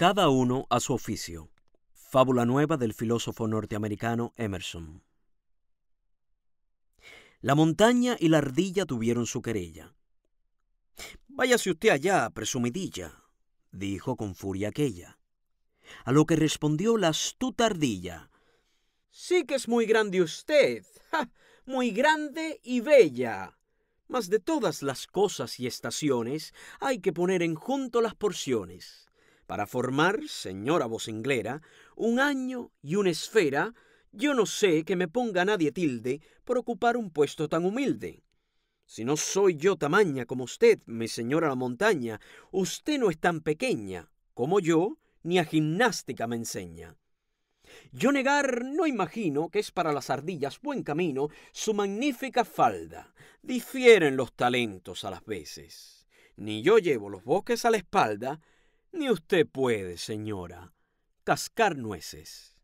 cada uno a su oficio. Fábula nueva del filósofo norteamericano Emerson. La montaña y la ardilla tuvieron su querella. Váyase usted allá, presumidilla, dijo con furia aquella. A lo que respondió la astuta ardilla. Sí que es muy grande usted, muy grande y bella. Mas de todas las cosas y estaciones hay que poner en junto las porciones para formar, señora vocinglera, un año y una esfera, yo no sé que me ponga nadie tilde por ocupar un puesto tan humilde. Si no soy yo tamaña como usted, mi señora la montaña, usted no es tan pequeña como yo, ni a gimnástica me enseña. Yo negar no imagino que es para las ardillas buen camino su magnífica falda. Difieren los talentos a las veces. Ni yo llevo los bosques a la espalda, ni usted puede, señora, cascar nueces.